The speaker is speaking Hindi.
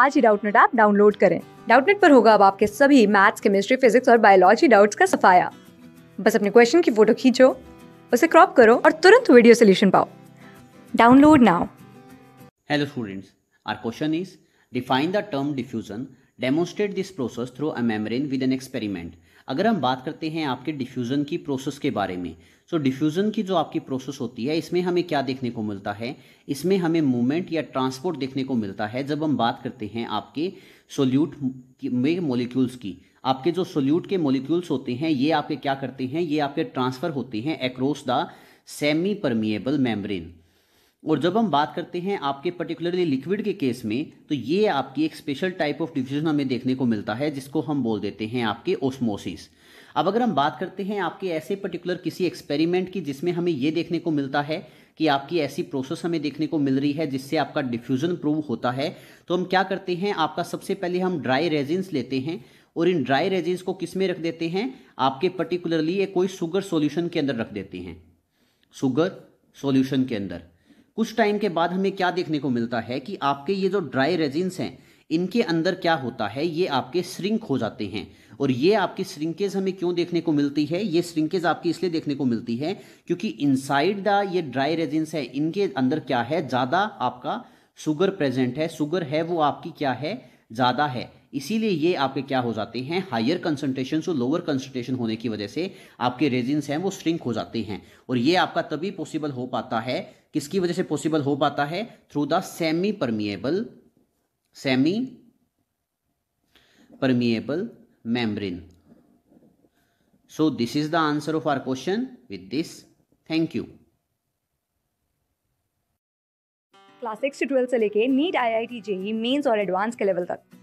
आज ही डाउटनेट ऐप डाउनलोड करें डाउटनेट पर होगा अब आपके सभी मैथ्स केमिस्ट्री फिजिक्स और बायोलॉजी डाउट्स का सफाया बस अपने क्वेश्चन की फोटो खींचो उसे क्रॉप करो और तुरंत वीडियो सोल्यूशन पाओ download now hello students our question is define the term diffusion demonstrate this process through a membrane with an experiment अगर हम बात करते हैं आपके डिफ्यूज़न की प्रोसेस के बारे में सो so, डिफ्यूज़न की जो आपकी प्रोसेस होती है इसमें हमें क्या देखने को मिलता है इसमें हमें मूवमेंट या ट्रांसपोर्ट देखने को मिलता है जब हम बात करते हैं आपके सोल्यूट में मोलिक्यूल्स की आपके जो सोल्यूट के मोलिक्यूल्स होते हैं ये आपके क्या करते हैं ये आपके ट्रांसफ़र होते हैं across the semi permeable membrane और जब हम बात करते हैं आपके पर्टिकुलरली लिक्विड के केस में तो ये आपकी एक स्पेशल टाइप ऑफ डिफ्यूजन हमें देखने को मिलता है जिसको हम बोल देते हैं आपके ओस्मोसिस अब अगर हम बात करते हैं आपके ऐसे पर्टिकुलर किसी एक्सपेरिमेंट की जिसमें हमें ये देखने को मिलता है कि आपकी ऐसी प्रोसेस हमें देखने को मिल रही है जिससे आपका डिफ्यूजन प्रूव होता है तो हम क्या करते हैं आपका सबसे पहले हम ड्राई रेजिन्स लेते हैं और इन ड्राई रेजिन्स को किस में रख देते हैं आपके पर्टिकुलरली ये कोई शुगर सोल्यूशन के अंदर रख देते हैं शुगर सोल्यूशन के अंदर कुछ टाइम के बाद हमें क्या देखने को मिलता है कि आपके ये जो ड्राई रेजिन्स हैं इनके अंदर क्या होता है ये आपके श्रिंक हो जाते हैं और ये आपकी श्रिंकेज हमें क्यों देखने को मिलती है ये श्रिंकेज आपकी इसलिए देखने को मिलती है क्योंकि इनसाइड द ये ड्राई रेजिन्स है इनके अंदर क्या है ज़्यादा आपका शुगर प्रेजेंट है शुगर है वो आपकी क्या है ज़्यादा है इसीलिए ये आपके क्या हो जाते हैं हायर कंसनट्रेशन और लोअर कंसनट्रेशन होने की वजह से आपके रेजिन्स हैं वो श्रिंक हो जाते हैं और ये आपका तभी पॉसिबल हो पाता है किसकी वजह से पॉसिबल हो पाता है through the semi permeable semi permeable membrane so this is the answer of our question with this thank you class six से ट्वेल्थ से लेके NEET I I T JEE mains और एडवांस के लेवल तक